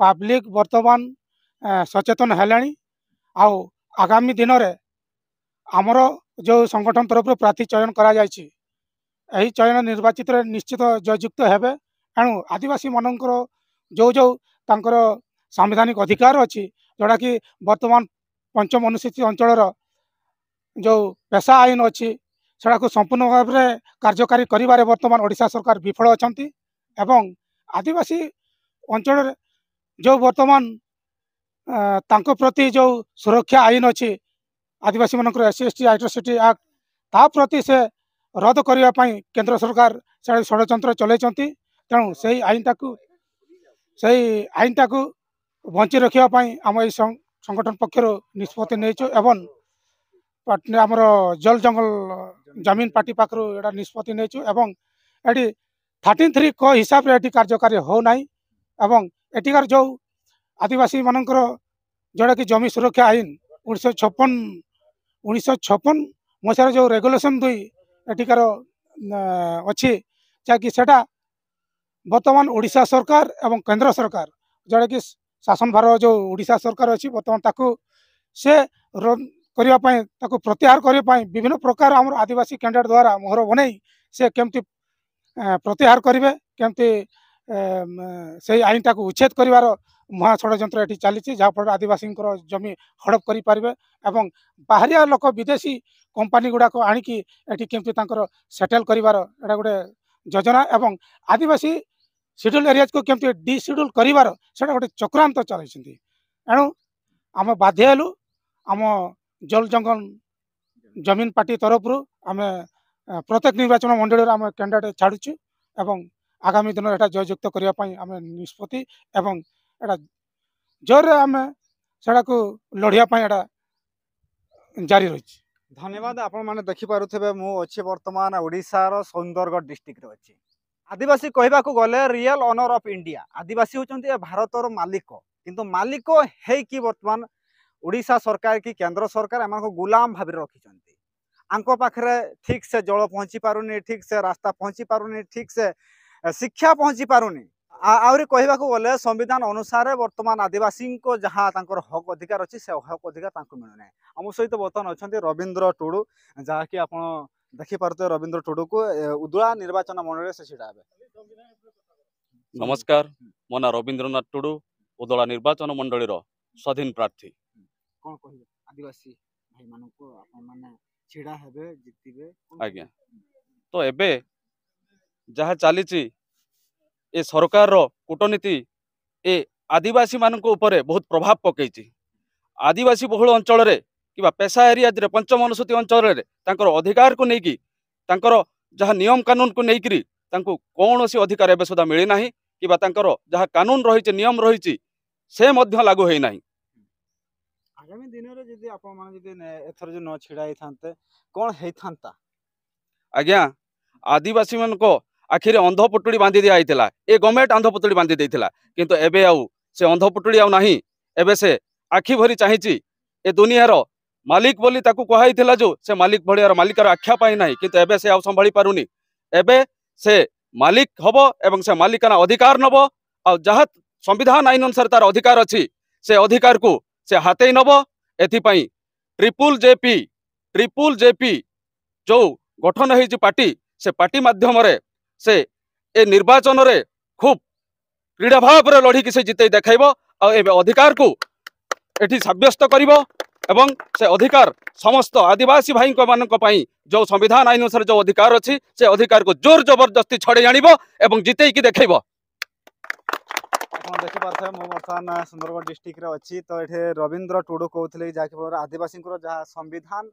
ପାବ୍ଲିକ ବର୍ତ୍ତମାନ ସଚେତନ ହେଲାଣି ଆଉ ଆଗାମୀ ଦିନରେ ଆମର ଯେଉଁ ସଂଗଠନ ତରଫରୁ ପ୍ରାର୍ଥୀ ଚୟନ କରାଯାଇଛି ଏହି ଚୟନ ନିର୍ବାଚିତରେ ନିଶ୍ଚିତ ଜୟଯୁକ୍ତ ହେବେ ଏଣୁ ଆଦିବାସୀମାନଙ୍କର ଯେଉଁ ଯେଉଁ ତାଙ୍କର ସାମ୍ବିଧାନିକ ଅଧିକାର ଅଛି ଯେଉଁଟାକି ବର୍ତ୍ତମାନ ପଞ୍ଚମ ଅନୁସୂଚୀ ଅଞ୍ଚଳର ଯେଉଁ ପେଶା ଆଇନ ଅଛି ସେଟାକୁ ସମ୍ପୂର୍ଣ୍ଣ ଭାବରେ କାର୍ଯ୍ୟକାରୀ କରିବାରେ ବର୍ତ୍ତମାନ ଓଡ଼ିଶା ସରକାର ବିଫଳ ଅଛନ୍ତି ଏବଂ ଆଦିବାସୀ ଅଞ୍ଚଳରେ ଯେଉଁ ବର୍ତ୍ତମାନ ତାଙ୍କ ପ୍ରତି ଯେଉଁ ସୁରକ୍ଷା ଆଇନ ଅଛି ଆଦିବାସୀମାନଙ୍କର S C S T atrocity act ତା ପ୍ରତି ସେ ରଦ୍ଦ କରିବା ପାଇଁ କେନ୍ଦ୍ର ସରକାର ସେଠାରେ ଷଡ଼ଯନ୍ତ୍ର ଚଳାଇଛନ୍ତି ତେଣୁ ସେହି ଆଇନଟାକୁ ସେହି ଆଇନଟାକୁ ବଞ୍ଚି ରଖିବା ପାଇଁ ଆମ ଏହି ସଂଗଠନ ପକ୍ଷରୁ ନିଷ୍ପତ୍ତି ନେଇଛୁ ଏବଂ ଆମର ଜଲ ଜଙ୍ଗଲ ଜମିନ ପାର୍ଟି ପାଖରୁ ଏଇଟା ନିଷ୍ପତ୍ତି ନେଇଛୁ ଏବଂ ଏଠି থার্টিন থ্রি ক হিসাবে এটি কার্যকারী হো না এবং এটিকার যে আদিবাসী মানকর যেটা কি জমি সুরক্ষা আইন উনিশশো ছপন ଉଣେଇଶହ ଛପନ ମସିହାର ଯେଉଁ ରେଗୁଲେସନ୍ ଦୁଇ ଏଠିକାର ଅଛି ଯାହାକି ସେଇଟା ବର୍ତ୍ତମାନ ଓଡ଼ିଶା ସରକାର ଏବଂ କେନ୍ଦ୍ର ସରକାର ଯେଉଁଟାକି ଶାସନଭାର ଯେଉଁ ଓଡ଼ିଶା ସରକାର ଅଛି ବର୍ତ୍ତମାନ ତାକୁ ସେ କରିବା ପାଇଁ ତାକୁ ପ୍ରତ୍ୟାହାର କରିବା ପାଇଁ ବିଭିନ୍ନ ପ୍ରକାର ଆମର ଆଦିବାସୀ କ୍ୟାଣ୍ଡିଡେଟ୍ ଦ୍ୱାରା ମୋହର ବନେଇ ସେ କେମିତି ପ୍ରତ୍ୟାହାର କରିବେ କେମିତି ସେଇ ଆଇନଟାକୁ ଉଚ୍ଛେଦ କରିବାର ମହା ଷଡ଼ଯନ୍ତ୍ର ଏଠି ଚାଲିଛି ଯାହାଫଳରେ ଆଦିବାସୀଙ୍କର ଜମି ହଡ଼ପ କରିପାରିବେ ଏବଂ ବାହାରିଆ ଲୋକ ବିଦେଶୀ କମ୍ପାନୀ ଗୁଡ଼ାକ ଆଣିକି ଏଠି କେମିତି ତାଙ୍କର ସେଟେଲ୍ କରିବାର ଏଇଟା ଗୋଟେ ଯୋଜନା ଏବଂ ଆଦିବାସୀ ସିଡ୍ୟୁଲ୍ ଏରିଆକୁ କେମିତି ଡିସିଡ୍ୟୁଲ୍ କରିବାର ସେଇଟା ଗୋଟେ ଚକ୍ରାନ୍ତ ଚାଲିଛନ୍ତି ଏଣୁ ଆମେ ବାଧ୍ୟ ହେଲୁ ଆମ ଜଲ ଜଙ୍ଗଲ ଜମିନ ପାର୍ଟି ତରଫରୁ ଆମେ ପ୍ରତ୍ୟେକ ନିର୍ବାଚନ ମଣ୍ଡଳୀରେ ଆମେ କ୍ୟାଣ୍ଡିଡେଟ୍ ଛାଡ଼ୁଛୁ ଏବଂ ଆଗାମୀ ଦିନରେ ଏଇଟା ଜୟଯୁକ୍ତ କରିବା ପାଇଁ ଆମେ ନିଷ୍ପତ୍ତି ଏବଂ ଏଇଟା ଜୋରରେ ଆମେ ସେଟାକୁ ଲଢ଼ିବା ପାଇଁ ଏଇଟା ଜାରି ରହିଛି ଧନ୍ୟବାଦ ଆପଣମାନେ ଦେଖିପାରୁଥିବେ ମୁଁ ଅଛି ବର୍ତ୍ତମାନ ଓଡ଼ିଶାର ସୁନ୍ଦରଗଡ଼ ଡିଷ୍ଟ୍ରିକ୍ଟରେ ଅଛି ଆଦିବାସୀ କହିବାକୁ ଗଲେ ରିଅଲ ଅନର ଅଫ୍ ଇଣ୍ଡିଆ ଆଦିବାସୀ ହେଉଛନ୍ତି ଭାରତର ମାଲିକ କିନ୍ତୁ ମାଲିକ ହେଇକି ବର୍ତ୍ତମାନ ଓଡ଼ିଶା ସରକାର କି କେନ୍ଦ୍ର ସରକାର ଏମାନଙ୍କୁ ଗୁଲାମ ଭାବରେ ରଖିଛନ୍ତି ଆଙ୍କ ପାଖରେ ଠିକ୍ ସେ ଜଳ ପହଞ୍ଚି ପାରୁନି ଠିକ୍ ସେ ରାସ୍ତା ପହଞ୍ଚି ପାରୁନି ଠିକ୍ ସେ ଶିକ୍ଷା ପହଞ୍ଚି ପାରୁନି ଆହୁରି କହିବାକୁ ଗଲେ ସମ୍ବିଧାନ ଅନୁସାରେ ବର୍ତ୍ତମାନ ଆଦିବାସୀଙ୍କ ଯାହା ତାଙ୍କର ହକ୍ ଅଧିକାର ଅଛି ସେ ହକ୍ ଅଧିକାର ତାଙ୍କୁ ମିଳୁନାହିଁ ଆମ ସହିତ ବର୍ତ୍ତମାନ ଅଛନ୍ତି ରବୀନ୍ଦ୍ର ଟୁଡୁ ଯାହାକି ଆପଣ ଦେଖିପାରୁଥିବେ ରବୀନ୍ଦ୍ର ଟୁଡୁକୁ ଉଦୁଳା ନିର୍ବାଚନ ମଣ୍ଡଳୀରେ ସେ ଛିଡ଼ା ହେବେ ନମସ୍କାର ମୋ ନାଁ ରବୀନ୍ଦ୍ରନାଥ ଟୁଡୁ ଉଦଳା ନିର୍ବାଚନ ମଣ୍ଡଳୀର ସ୍ୱାଧୀନ ପ୍ରାର୍ଥୀ କ'ଣ କହିବେ ଆଦିବାସୀ ଭାଇମାନଙ୍କୁ ଆପଣମାନେ ଛିଡ଼ା ହେବେ ଜିତିବେ ଆଜ୍ଞା ତ ଏବେ ଯାହା ଚାଲିଛି ଏ ସରକାରର କୂଟନୀତି ଏ ଆଦିବାସୀମାନଙ୍କ ଉପରେ ବହୁତ ପ୍ରଭାବ ପକାଇଛି ଆଦିବାସୀ ବହୁଳ ଅଞ୍ଚଳରେ କିମ୍ବା ପେଶା ଏରିଆରେ ପଞ୍ଚମ ଅନୁସୂତି ଅଞ୍ଚଳରେ ତାଙ୍କର ଅଧିକାରକୁ ନେଇକି ତାଙ୍କର ଯାହା ନିୟମ କାନୁନକୁ ନେଇକରି ତାଙ୍କୁ କୌଣସି ଅଧିକାର ଏବେ ସୁଦ୍ଧା ମିଳିନାହିଁ କିମ୍ବା ତାଙ୍କର ଯାହା କାନୁନ ରହିଛି ନିୟମ ରହିଛି ସେ ମଧ୍ୟ ଲାଗୁ ହୋଇନାହିଁ ଆଗାମୀ ଦିନରେ ଯଦି ଆପଣମାନେ ଯଦି ଏଥର ଯଦି ନ ଛିଡ଼ା ହେଇଥାନ୍ତେ କ'ଣ ହେଇଥାନ୍ତା ଆଜ୍ଞା ଆଦିବାସୀମାନଙ୍କ ଆଖିରେ ଅନ୍ଧ ପୁଟୁଳି ବାନ୍ଧି ଦିଆଯାଇଥିଲା ଏ ଗଭର୍ଣ୍ଣମେଣ୍ଟ ଅନ୍ଧ ପୁଟୁଳି ବାନ୍ଧି ଦେଇଥିଲା କିନ୍ତୁ ଏବେ ଆଉ ସେ ଅନ୍ଧ ପୁଟୁଳି ଆଉ ନାହିଁ ଏବେ ସେ ଆଖି ଭରି ଚାହିଁଛି ଏ ଦୁନିଆର ମାଲିକ ବୋଲି ତାକୁ କୁହାଯାଇଥିଲା ଯେଉଁ ସେ ମାଲିକ ଭଳିଆର ମାଲିକର ଆଖ୍ୟା ପାଇଁ ନାହିଁ କିନ୍ତୁ ଏବେ ସେ ଆଉ ସମ୍ଭାଳି ପାରୁନି ଏବେ ସେ ମାଲିକ ହବ ଏବଂ ସେ ମାଲିକାନା ଅଧିକାର ନବ ଆଉ ଯାହା ସମ୍ବିଧାନ ଆଇନ ଅନୁସାରେ ତାର ଅଧିକାର ଅଛି ସେ ଅଧିକାରକୁ ସେ ହାତେଇ ନବ ଏଥିପାଇଁ ଟ୍ରିପୁଲ ଜେପି ଟ୍ରିପୁଲ ଜେପି ଯେଉଁ ଗଠନ ହେଇଛି ପାର୍ଟି ସେ ପାର୍ଟି ମାଧ୍ୟମରେ ସେ ଏ ନିର୍ବାଚନରେ ଖୁବ୍ କ୍ରୀଡ଼ା ଭାବରେ ଲଢ଼ିକି ସେ ଜିତେଇ ଦେଖାଇବ ଆଉ ଏବେ ଅଧିକାରକୁ ଏଠି ସାବ୍ୟସ୍ତ କରିବ ଏବଂ ସେ ଅଧିକାର ସମସ୍ତ ଆଦିବାସୀ ଭାଇଙ୍କମାନଙ୍କ ପାଇଁ ଯେଉଁ ସମ୍ବିଧାନ ଆଇନ ଅନୁସାରେ ଯେଉଁ ଅଧିକାର ଅଛି ସେ ଅଧିକାରକୁ ଜୋର ଜବରଦସ୍ତି ଛଡ଼େଇ ଆଣିବ ଏବଂ ଜିତେଇକି ଦେଖେଇବ ଆପଣ ଦେଖିପାରୁଥିବେ ମୁଁ ବର୍ତ୍ତମାନ ସୁନ୍ଦରଗଡ଼ ଡିଷ୍ଟ୍ରିକ୍ଟରେ ଅଛି ତ ଏଠି ରବୀନ୍ଦ୍ର ଟୁଡୁ କହୁଥିଲେ ଯାହାକି ଫଳରେ ଆଦିବାସୀଙ୍କର ଯାହା ସମ୍ବିଧାନ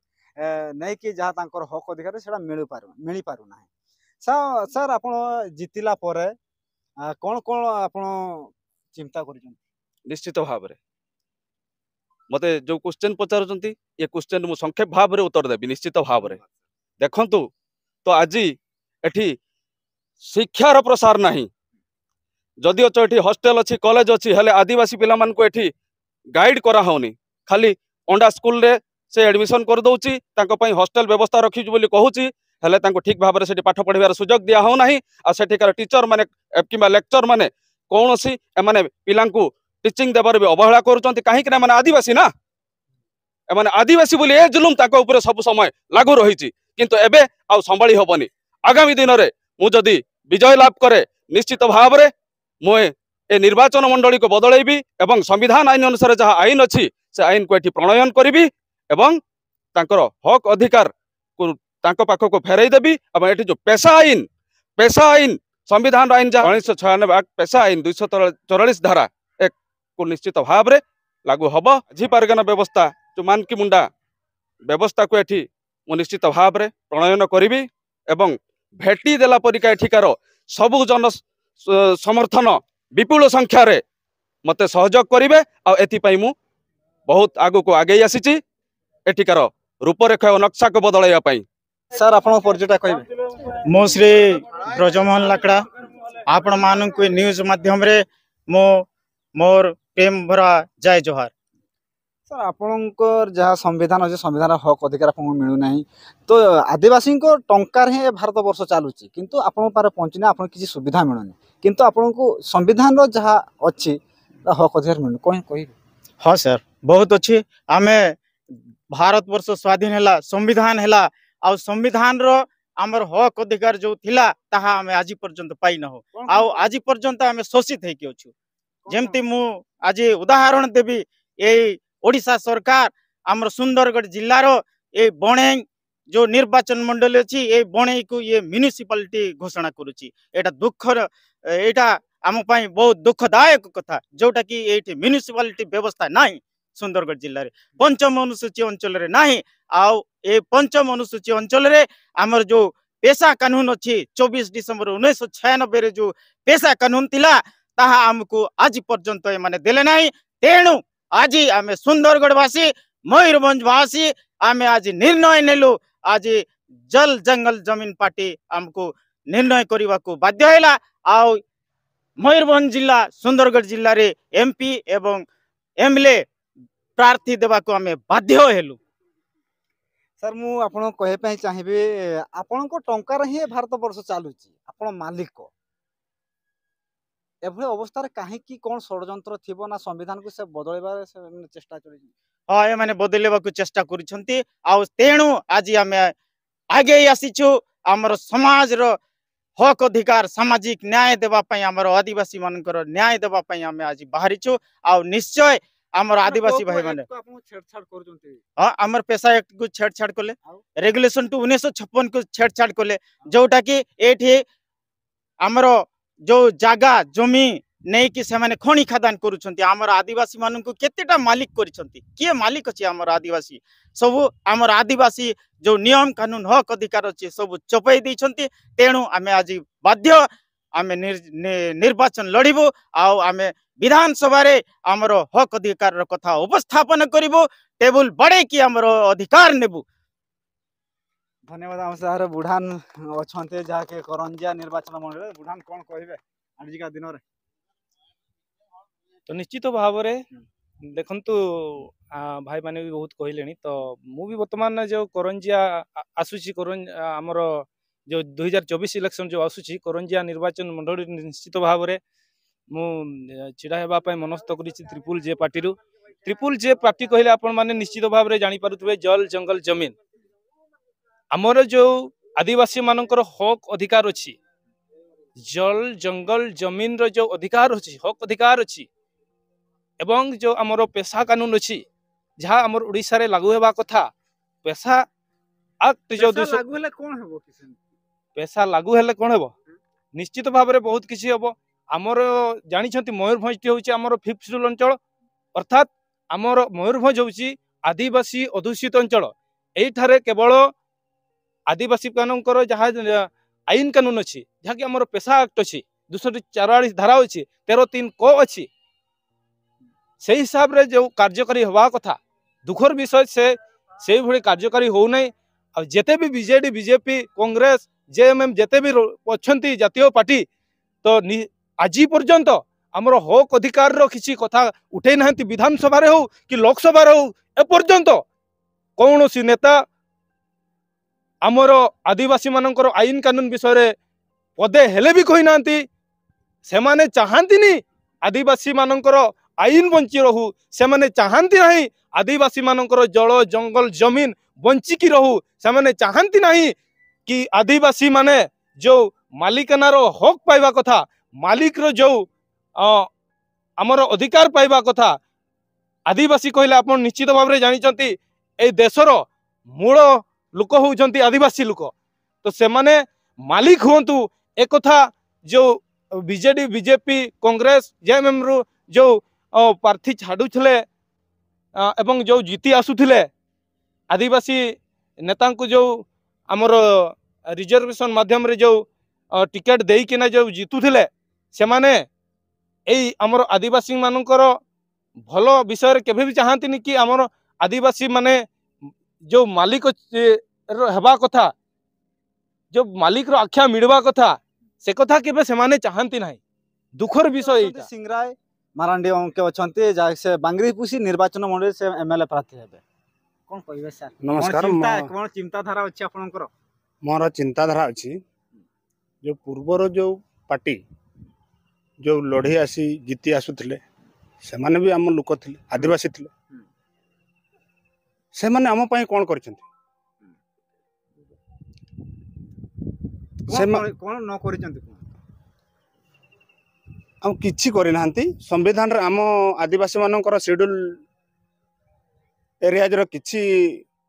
ନେଇକି ଯାହା ତାଙ୍କର ହକ୍ ଅଧିକାର ସେଇଟା ମିଳିପାରୁ ମିଳିପାରୁନାହିଁ ସାର୍ ସାର୍ ଆପଣ ଜିତିଲା ପରେ କ'ଣ କ'ଣ ଆପଣ ଚିନ୍ତା କରିଛନ୍ତି ନିଶ୍ଚିତ ଭାବରେ ମୋତେ ଯେଉଁ କ୍ୱେଶ୍ଚେନ୍ ପଚାରୁଛନ୍ତି ଏ କ୍ୱେଶ୍ଚେନ୍ ମୁଁ ସଂକ୍ଷେପ ଭାବରେ ଉତ୍ତର ଦେବି ନିଶ୍ଚିତ ଭାବରେ ଦେଖନ୍ତୁ ତ ଆଜି ଏଠି ଶିକ୍ଷାର ପ୍ରସାର ନାହିଁ ଯଦିଓ ଏଠି ହଷ୍ଟେଲ ଅଛି କଲେଜ ଅଛି ହେଲେ ଆଦିବାସୀ ପିଲାମାନଙ୍କୁ ଏଠି ଗାଇଡ଼ କରାହେଉନି ଖାଲି ଅଣ୍ଡା ସ୍କୁଲରେ ସେ ଆଡ଼ମିସନ କରିଦେଉଛି ତାଙ୍କ ପାଇଁ ହଷ୍ଟେଲ ବ୍ୟବସ୍ଥା ରଖିଛୁ ବୋଲି କହୁଛି ହେଲେ ତାଙ୍କୁ ଠିକ୍ ଭାବରେ ସେଠି ପାଠ ପଢ଼ିବାର ସୁଯୋଗ ଦିଆ ହେଉନାହିଁ ଆଉ ସେଠିକାର ଟିଚରମାନେ କିମ୍ବା ଲେକ୍ଚରମାନେ କୌଣସି ଏମାନେ ପିଲାଙ୍କୁ ଟିଚିଂ ଦେବାର ବି ଅବହେଳା କରୁଛନ୍ତି କାହିଁକି ନା ଏମାନେ ଆଦିବାସୀ ନା ଏମାନେ ଆଦିବାସୀ ବୋଲି ଏ ଜୁଲୁମ ତାଙ୍କ ଉପରେ ସବୁ ସମୟ ଲାଗୁ ରହିଛି କିନ୍ତୁ ଏବେ ଆଉ ସମ୍ଭାଳି ହେବନି ଆଗାମୀ ଦିନରେ ମୁଁ ଯଦି ବିଜୟ ଲାଭ କରେ ନିଶ୍ଚିତ ଭାବରେ ମୁଁ ଏ ନିର୍ବାଚନ ମଣ୍ଡଳୀକୁ ବଦଳେଇବି ଏବଂ ସମ୍ବିଧାନ ଆଇନ ଅନୁସାରେ ଯାହା ଆଇନ ଅଛି ସେ ଆଇନକୁ ଏଠି ପ୍ରଣୟନ କରିବି ଏବଂ ତାଙ୍କର ହକ୍ ଅଧିକାରକୁ ତାଙ୍କ ପାଖକୁ ଫେରାଇ ଦେବି ଏବଂ ଏଠି ଯେଉଁ ପେଶା ଆଇନ ପେଶା ଆଇନ ସମ୍ବିଧାନ ଆଇନ ଯାହା ଉଣେଇଶହ ଛୟାନବେ ଆକ୍ଟ ପେଶା ଆଇନ ଦୁଇଶହ ଚଉରାଳିଶ ଧାରା ଏକକୁ ନିଶ୍ଚିତ ଭାବରେ ଲାଗୁ ହେବ ଝି ପାରଗାନା ବ୍ୟବସ୍ଥା ଯେଉଁ ମାନକି ମୁଣ୍ଡା ବ୍ୟବସ୍ଥାକୁ ଏଠି ମୁଁ ନିଶ୍ଚିତ ଭାବରେ ପ୍ରଣୟନ କରିବି ଏବଂ ଭେଟିଦେଲା ପରିକା ଏଠିକାର ସବୁ ଜନ ସମର୍ଥନ ବିପୁଳ ସଂଖ୍ୟାରେ ମୋତେ ସହଯୋଗ କରିବେ ଆଉ ଏଥିପାଇଁ ମୁଁ ବହୁତ ଆଗକୁ ଆଗେଇ ଆସିଛି ଏଠିକାର ରୂପରେଖ ଓ ନକ୍ସାକୁ ବଦଳାଇବା ପାଇଁ ସାର୍ ଆପଣଙ୍କ ପରିଚୟଟା କହିବେ ମୁଁ ଶ୍ରୀ ବ୍ରଜମୋହନ ଲାକଡ଼ା ଆପଣମାନଙ୍କୁ ନ୍ୟୁଜ୍ ମାଧ୍ୟମରେ ମୁଁ ମୋର ପ୍ରେମ ଭରା ଜୟ ଜୁହାର ସାର୍ ଆପଣଙ୍କର ଯାହା ସମ୍ବିଧାନ ଅଛି ସମ୍ବିଧାନର ହକ୍ ଅଧିକାର ଆପଣଙ୍କୁ ମିଳୁନାହିଁ ତ ଆଦିବାସୀଙ୍କ ଟଙ୍କାରେ ହିଁ ଏ ଭାରତ ବର୍ଷ ଚାଲୁଛି କିନ୍ତୁ ଆପଣଙ୍କ ପାଖରେ ପହଞ୍ଚିନି ଆପଣ କିଛି ସୁବିଧା ମିଳୁନି କିନ୍ତୁ ଆପଣଙ୍କୁ ସମ୍ବିଧାନର ଯାହା ଅଛି ହକ୍ ଅଧିକାର ମିଳୁନି କ'ଣ କହିବେ ହଁ ସାର୍ ବହୁତ ଅଛି ଆମେ ଭାରତ ବର୍ଷ ସ୍ୱାଧୀନ ହେଲା ସମ୍ବିଧାନ ହେଲା ଆଉ ସମ୍ବିଧାନର ଆମର ହକ୍ ଅଧିକାର ଯୋଉ ଥିଲା ତାହା ଆମେ ଆଜି ପର୍ଯ୍ୟନ୍ତ ପାଇନାହୁଁ ଆଉ ଆଜି ପର୍ଯ୍ୟନ୍ତ ଆମେ ଶୋଷିତ ହେଇକି ଅଛୁ ଯେମିତି ମୁଁ ଆଜି ଉଦାହରଣ ଦେବି ଏଇ ଓଡ଼ିଶା ସରକାର ଆମର ସୁନ୍ଦରଗଡ଼ ଜିଲ୍ଲାର ଏଇ ବଣେଇ ଯୋଉ ନିର୍ବାଚନ ମଣ୍ଡଳୀ ଅଛି ଏଇ ବଣେଇକୁ ଇଏ ମ୍ୟୁନିସିପାଲିଟି ଘୋଷଣା କରୁଛି ଏଇଟା ଦୁଃଖର ଏଇଟା ଆମ ପାଇଁ ବହୁତ ଦୁଃଖଦାୟକ କଥା ଯୋଉଟା କି ଏଇଠି ମ୍ୟୁନିସିପାଲିଟି ବ୍ୟବସ୍ଥା ନାହିଁ ସୁନ୍ଦରଗଡ଼ ଜିଲ୍ଲାରେ ପଞ୍ଚମ ଅନୁସୂଚୀ ଅଞ୍ଚଳରେ ନାହିଁ ଆଉ ଏ ପଞ୍ଚମ ଅନୁସୂଚୀ ଅଞ୍ଚଳରେ ଆମର ଯୋଉ ପେସା କାନୁନ ଅଛି ଚବିଶ ଡିସେମ୍ବର ଉଣେଇଶହ ଛୟାନବେରେ ଯୋଉ ପେସା କାନୁନ ଥିଲା ତାହା ଆମକୁ ଆଜି ପର୍ଯ୍ୟନ୍ତ ଏମାନେ ଦେଲେ ନାହିଁ ତେଣୁ ଆଜି ଆମେ ସୁନ୍ଦରଗଡ଼ବାସୀ ମୟୂରଭଞ୍ଜବାସୀ ଆମେ ଆଜି ନିର୍ଣ୍ଣୟ ନେଲୁ ଆଜି ଜଲ ଜଙ୍ଗଲ ଜମିନ ପାର୍ଟି ଆମକୁ ନିର୍ଣ୍ଣୟ କରିବାକୁ ବାଧ୍ୟ ହେଲା ଆଉ ମୟୂରଭଞ୍ଜ ଜିଲ୍ଲା ସୁନ୍ଦରଗଡ଼ ଜିଲ୍ଲାରେ ଏମ୍ପି ଏବଂ ଏମ୍ଏଲ୍ଏ ପ୍ରାର୍ଥୀ ଦେବାକୁ ଆମେ ବାଧ୍ୟ ହେଲୁ ସାର୍ ମୁଁ ଆପଣଙ୍କୁ କହିବା ପାଇଁ ଚାହିଁବି ଆପଣଙ୍କ ଟଙ୍କାରେ ହିଁ ଭାରତ ବର୍ଷ ଚାଲୁଛି ଆପଣ ମାଲିକ ଏଭଳି ଅବସ୍ଥାରେ କାହିଁକି କ'ଣ ଷଡ଼ଯନ୍ତ୍ର ଥିବ ନା ସମ୍ବିଧାନକୁ ସେ ବଦଳେଇବାର ଚେଷ୍ଟା କରିଛନ୍ତି ହଁ ଏମାନେ ବଦଳେଇବାକୁ ଚେଷ୍ଟା କରିଛନ୍ତି ଆଉ ତେଣୁ ଆଜି ଆମେ ଆଗେଇ ଆସିଛୁ ଆମର ସମାଜର হক অধিকার সামাজিক ন্যায় দেওয়া আমার আদিবাসী মানকর ন্যায় দেওয়া আমি আজ বাহারিছু আশ্চয় आमर आदिवासी भाई मैंने आमर पैसा एक्ट को छेड़छाड़ कले रेगुलेशन टू उन्नीस छप्पन को छेड़छाड़ कले जोटा कि आमर जो जगह जमी नहीं कि खादान करमर आदिवासी मानक के मालिक करिए मालिक अच्छे आम आदिवासी सब आम आदिवासी जो नियम कानून हक अधिकार अच्छे सब चपाई देती तेणु आम आज बाध्य ଆମେ ନିର୍ବାଚନ ଲଢ଼ିବୁ ଆଉ ଆମେ ବିଧାନସଭାରେ ଆମର ହକ୍ ଅଧିକାରର କଥା ଉପସ୍ଥାପନ କରିବୁ ଟେବୁଲ ବଢ଼େଇକି ଆମର ଅଧିକାର ନେବୁ ଧନ୍ୟବାଦ ଆମ ସାର୍ ବୁଢ଼ାନ ଅଛନ୍ତି ଯାହାକି କରଞ୍ଜିଆ ନିର୍ବାଚନ ମଣ୍ଡଳୀରେ ବୁଢ଼ାନ କ'ଣ କହିବେ ଆଜିକା ଦିନରେ ତ ନିଶ୍ଚିତ ଭାବରେ ଦେଖନ୍ତୁ ଭାଇମାନେ ବି ବହୁତ କହିଲେଣି ତ ମୁଁ ବି ବର୍ତ୍ତମାନ ଯେଉଁ କରଞ୍ଜିଆ ଆସୁଛି ଆମର যে ଦୁଇ ହଜାର ଚବିଶ ଇଲେକ୍ସନ୍ ଯେଉଁ ଆସୁଛି କରଞ୍ଜିଆ ନିର୍ବାଚନ ମଣ୍ଡଳୀ ନିଶ୍ଚିତ ଭାବରେ ମୁଁ ଛିଡ଼ା ହେବା ପାଇଁ ମନସ୍ଥ କରିଛି ତ୍ରିପୁଲ ଜେ ପାର୍ଟିରୁ ତ୍ରିପୁଲ ଜେ ପାର୍ଟି କହିଲେ ଆପଣମାନେ ନିଶ୍ଚିତ ଭାବରେ ଜାଣିପାରୁଥିବେ ଜଲ ଜଙ୍ଗଲ ଜମିନ ଆମର ଯେଉଁ ଆଦିବାସୀମାନଙ୍କର ହକ୍ ଅଧିକାର ଅଛି ଜଲ ଜଙ୍ଗଲ ଜମିନର ଯେଉଁ ଅଧିକାର ଅଛି ହକ୍ ଅଧିକାର ଅଛି ଏବଂ ଯେଉଁ ଆମର ପେସା କାନୁନ ଅଛି ଯାହା ଆମର ଓଡ଼ିଶାରେ ଲାଗୁ ହେବା କଥା ପେସା ଆକ୍ଟ ଯେଉଁ ଲାଗୁ ହେଲେ କ'ଣ ହେବ পেশা লাগু হলে কোণ হব নিশ্চিত ভাবে বহুত কিছু হব আমার জাঁচান ময়ূরভঞ্জটি হচ্ছে আমার ফিফ সিডুল অঞ্চল অর্থাৎ আমার ময়ূরভঞ্জ হচ্ছে আদিবাসী অধ্যুষিত অঞ্চল এইঠার কেবল আদিবাসী মানকর যা আইন কানুন অছি যা কি আমার পেশা আক্ট অছি দুশোটি চারি ধারা অছি তের তিন ক অছি সেই হিসাবে যে কার্যকারী হওয়া কথা দুঃখর বিষয় সে সেইভাবে কার্যকারী হো না যেতে বি বিজেডি বিজেপি কংগ্রেস ଜେଏମ୍ଏମ୍ ଯେତେ ବି ଅଛନ୍ତି ଜାତୀୟ ପାର୍ଟି ତ ଆଜି ପର୍ଯ୍ୟନ୍ତ ଆମର ହକ୍ ଅଧିକାରର କିଛି କଥା ଉଠେଇ ନାହାନ୍ତି ବିଧାନସଭାରେ ହେଉ କି ଲୋକସଭାରେ ହେଉ ଏପର୍ଯ୍ୟନ୍ତ କୌଣସି ନେତା ଆମର ଆଦିବାସୀମାନଙ୍କର ଆଇନ କାନୁନ ବିଷୟରେ ପଦେ ହେଲେ ବି କହିନାହାନ୍ତି ସେମାନେ ଚାହାନ୍ତିନି ଆଦିବାସୀମାନଙ୍କର ଆଇନ ବଞ୍ଚି ରହୁ ସେମାନେ ଚାହାନ୍ତି ନାହିଁ ଆଦିବାସୀମାନଙ୍କର ଜଳ ଜଙ୍ଗଲ ଜମିନ ବଞ୍ଚିକି ରହୁ ସେମାନେ ଚାହାନ୍ତି ନାହିଁ କି ଆଦିବାସୀମାନେ ଯେଉଁ ମାଲିକାନାର ହକ୍ ପାଇବା କଥା ମାଲିକର ଯେଉଁ ଆମର ଅଧିକାର ପାଇବା କଥା ଆଦିବାସୀ କହିଲେ ଆପଣ ନିଶ୍ଚିତ ଭାବରେ ଜାଣିଛନ୍ତି ଏଇ ଦେଶର ମୂଳ ଲୋକ ହେଉଛନ୍ତି ଆଦିବାସୀ ଲୋକ ତ ସେମାନେ ମାଲିକ ହୁଅନ୍ତୁ ଏକଥା ଯେଉଁ ବିଜେଡ଼ି ବିଜେପି କଂଗ୍ରେସ ଜେଏମ୍ଏମ୍ରୁ ଯେଉଁ ପ୍ରାର୍ଥୀ ଛାଡ଼ୁଥିଲେ ଏବଂ ଯେଉଁ ଜିତି ଆସୁଥିଲେ ଆଦିବାସୀ ନେତାଙ୍କୁ ଯେଉଁ आमर रिजर्वेशन मध्यम जो टिकेट दे कि जो जितुले से मैंने यमर आदिवासी मानक भल विषय के भी चाहती कि आम आदिवासी मैंने जो मालिक हवा कथा जो मालिक आख्या मिलवा कथा से कथा के चाहती ना दुखर विषय सिंगराय मारांडी अंके अच्छा से बांग्रीपुषी निर्वाचन मंडल से एम एल ए प्रार्थी है ମୋର ଚିନ୍ତାଧାରା ଅଛି ଯେଉଁ ପୂର୍ବର ଯେଉଁ ପାର୍ଟି ଯେଉଁ ଲଢ଼େଇ ଆସି ଜିତି ଆସୁଥିଲେ ସେମାନେ ବି ଆମ ଲୋକ ଥିଲେ ଆଦିବାସୀ ଥିଲେ ସେମାନେ ଆମ ପାଇଁ କଣ କରିଛନ୍ତି ଆଉ କିଛି କରିନାହାନ୍ତି ସମ୍ବିଧାନରେ ଆମ ଆଦିବାସୀ ମାନଙ୍କର ସେଡ୍ୟୁଲ एरियाजर कि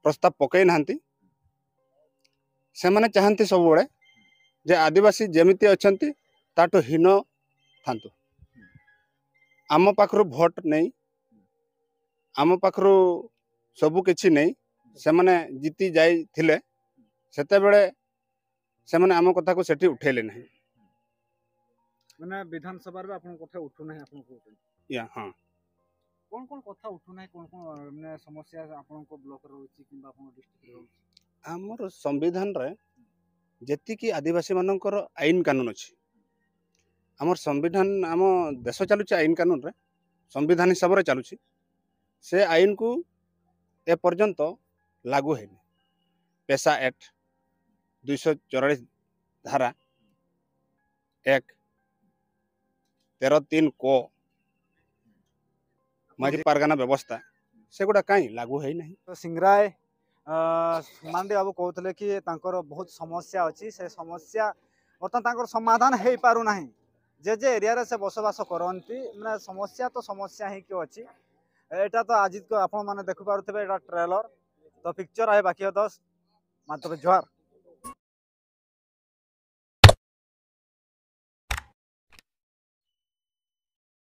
प्रस्ताव पकई से चाहती सब बड़े जे आदिवासी जमीती अच्छा ताठ हीन था आम पाखर भोट नहीं आम पाखर सबकि नहीं से मैंने जाते बड़े से मैंने आम कथा को उठेले ना विधानसभा या हाँ কোন কোন কথা ଉଠୁନାହିଁ কোন কোন ମାନେ ସମସ୍ୟା ଆପଣଙ୍କ ବ୍ଲକରେ ରହୁଛି କିମ୍ବା ଆପଣଙ୍କ ଡିଷ୍ଟ୍ରିକ୍ଟରେ ରହୁଛି ଆମର ସମ୍ବିଧାନରେ ଯେତିକି ଆଦିବାସୀମାନଙ୍କର ଆଇନ କାନୁନ ଅଛି ଆମର ସମ୍ବିଧାନ ଆମ ଦେଶ ଚାଲୁଛି ଆଇନ କାନୁନରେ ସମ୍ବିଧାନ ହିସାବରେ ଚାଲୁଛି ସେ ଆଇନକୁ ଏପର୍ଯ୍ୟନ୍ତ ଲାଗୁ ହେଇନି ପେସା ଆକ୍ଟ ଦୁଇଶହ ଚଉରାଳିଶ ଧାରା ଏକ ତେର ତିନି କ माझी परगाना व्यवस्था ସେଗୁଡ଼ା କାହିଁ ଲାଗୁ ହେଇନାହିଁ ତ ସିଂରାଏ ମାନଦେବ ବାବୁ କହୁଥିଲେ କି ତାଙ୍କର ବହୁତ ସମସ୍ୟା ଅଛି ସେ ସମସ୍ୟା ବର୍ତ୍ତମାନ ତାଙ୍କର ସମାଧାନ ହେଇପାରୁନାହିଁ ଯେ ଯେ ଏରିଆରେ ସେ ବସବାସ କରନ୍ତି ମାନେ ସମସ୍ୟା ତ ସମସ୍ୟା ହେଇକି ଅଛି ଏଇଟା ତ ଆଜି ଆପଣମାନେ ଦେଖିପାରୁଥିବେ ଏଇଟା ଟ୍ରେଲର ତ ପିକ୍ଚର ଆଏ ବାକି ଦଶ ମାତ୍ର ଜୁହାର